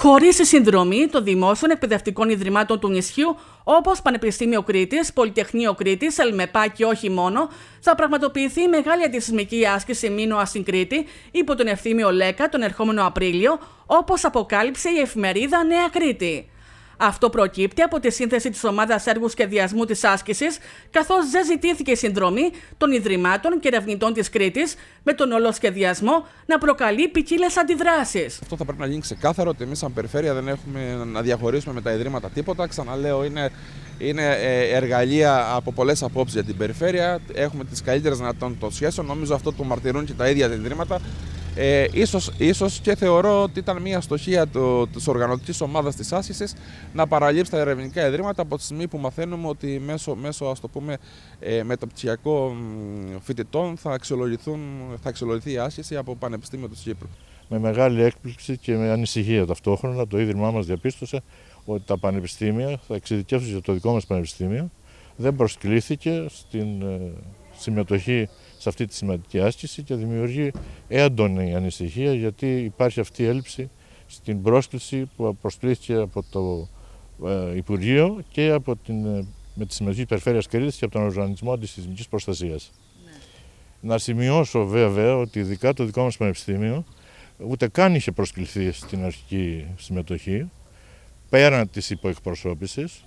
χωρί τη συνδρομή των δημόσιων εκπαιδευτικών ιδρυμάτων του νησιού, όπως Πανεπιστήμιο Κρήτης, Πολυτεχνείο Κρήτης, Ελμεπά και όχι μόνο, θα πραγματοποιηθεί η μεγάλη αντισυσμική άσκηση μήνωα στην Κρήτη υπό τον ευθύμιο Λέκα τον ερχόμενο Απρίλιο, όπως αποκάλυψε η εφημερίδα Νέα Κρήτη. Αυτό προκύπτει από τη σύνθεση της ομάδας έργου σχεδιασμού της άσκησης, καθώς δεν ζητήθηκε η συνδρομή των Ιδρυμάτων και ερευνητών της Κρήτης με τον όλο σχεδιασμό να προκαλεί ποικίλες αντιδράσεις. Αυτό θα πρέπει να γίνει ξεκάθαρο ότι εμείς, σαν περιφέρεια, δεν έχουμε να διαχωρίσουμε με τα Ιδρύματα τίποτα. Ξαναλέω, είναι είναι ε, εργαλεία από πολλές απόψεις για την περιφέρεια. Έχουμε τις καλύτερες δυνατόν των σχέσεων. Νομίζω αυτό το μαρτυρούν και τα ίδια τα ιδρύματα. Ε, ίσως, ίσως και θεωρώ ότι ήταν μια στοχεία τη της οργανωτικής ομάδας της να παραλείψει τα ερευνητικά ιδρύματα από τη στιγμή που μαθαίνουμε ότι μέσω, μέσω ας το πούμε, ε, μεταπτυχιακών φοιτητών θα, αξιολογηθούν, θα αξιολογηθεί η άσκηση από Πανεπιστήμιο της Κύπρου. Με μεγάλη έκπληξη και με ανησυχία ταυτόχρονα το Ίδρυμά μας διαπίστωσε ότι τα πανεπιστήμια, θα εξειδικεύσουν για το δικό μας πανεπιστήμιο, δεν προσκλήθηκε στην ε, συμμετοχή σε αυτή τη σημαντική άσκηση και δημιουργεί έντονη ανησυχία γιατί υπάρχει αυτή η έλλειψη στην πρόσκληση που προσκλήθηκε από το ε, Υπουργείο και από την, ε, με τη συμμετοχή της Περιφέρειας Κρήτης και από τον Οργανισμό Αντισυσμικής Προστασίας. Ναι. Να σημειώσω βέβαια ότι ειδικά το δικό μας Πανεπιστήμιο ούτε καν είχε προσκληθεί στην αρχική συμμετοχή πέραν της υποεκπροσώπησης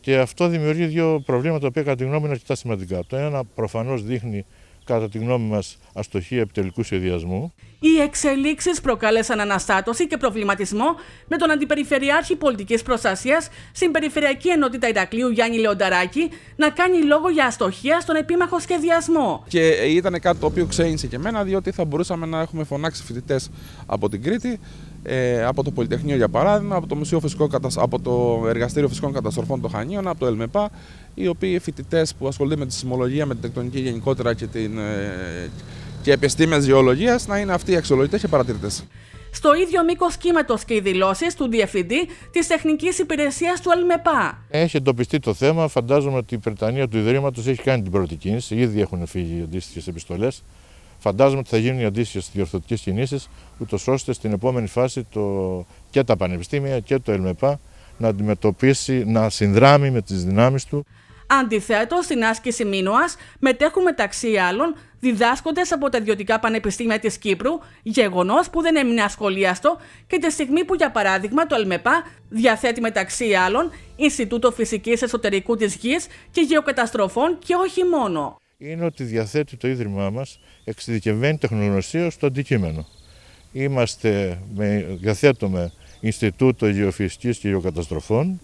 και αυτό δημιουργεί δύο προβλήματα, τα οποία κατά τη γνώμη είναι αρκετά σημαντικά. Το ένα προφανώς δείχνει κατά τη γνώμη μας αστοχία επιτελικού σχεδιασμού. Οι εξελίξεις προκάλεσαν αναστάτωση και προβληματισμό με τον Αντιπεριφερειάρχη πολιτικής προστασίας, στην Περιφερειακή Ενότητα Ηρακλείου Γιάννη Λεονταράκη να κάνει λόγο για αστοχία στον επίμαχο σχεδιασμό. Και ήταν κάτι το οποίο ξένησε και εμένα, διότι θα μπορούσαμε να έχουμε φωνάξει φοιτητές από την Κρήτη ε, από το Πολυτεχνείο για παράδειγμα, από το, Μουσείο Φυσικό, από το Εργαστήριο Φυσικών Καταστροφών των Χανίων, από το ΕΛΜΕΠΑ, οι οποίοι φοιτητές που ασχολούνται με τη συμμολογία, με την τεκτονική γενικότερα και, την, ε, και επιστήμες γεωλογίας να είναι αυτοί οι αξιολογητές και παρατηρητές. Στο ίδιο μήκο κύματο και οι δηλώσεις του Διευθυντή της Τεχνικής Υπηρεσίας του ΕΛΜΕΠΑ. Έχει εντοπιστεί το θέμα. Φαντάζομαι ότι η Πρετανία του Ιδρύματος έχει κάνει την πρώτη κίνηση. Ήδη έχουν φύγει οι αντίστοιχες επιστολές. Φαντάζομαι ότι θα γίνουν οι αντίστοιχες διορθωτικές κινήσεις, ούτως ώστε στην επόμενη φάση το... και τα πανεπιστήμια και το ΕΛΜΕΠΑ να αντιμετωπίσει, να συνδράμει με τις δυνάμεις του. Αντιθέτω, στην άσκηση Μίνωας μετέχουν μεταξύ άλλων διδάσκοντες από τα ιδιωτικά πανεπιστήμια της Κύπρου, γεγονός που δεν έμεινε ασχολίαστο και τη στιγμή που, για παράδειγμα, το ΕΛΜΕΠΑ διαθέτει μεταξύ άλλων Ινστιτούτο Φυσικής Εσωτερικού της Γης και Γεωκαταστροφών και όχι μόνο. Είναι ότι διαθέτει το Ίδρυμά μας εξειδικευμένη τεχνογνωσία στο αντικείμενο. Είμαστε, διαθέτουμε Ινστιτούτο Γεωφυσικής και Γεωκαταστροφών.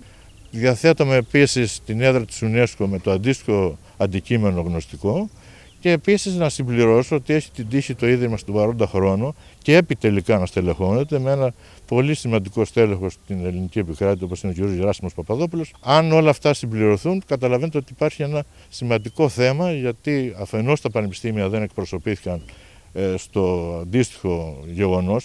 Διαθέτουμε επίσης την έδρα της UNESCO με το αντίστοιχο αντικείμενο γνωστικό και επίσης να συμπληρώσω ότι έχει την τύχη το Ίδρυμα στον παρόντα χρόνο και επιτελικά να στελεχώνεται με ένα πολύ σημαντικό στέλεχος στην ελληνική επικράτεια όπως είναι ο κ. Γεράσιμος Παπαδόπουλος. Αν όλα αυτά συμπληρωθούν καταλαβαίνετε ότι υπάρχει ένα σημαντικό θέμα γιατί αφενός τα πανεπιστήμια δεν εκπροσωπήθηκαν ε, στο αντίστοιχο γεγονός.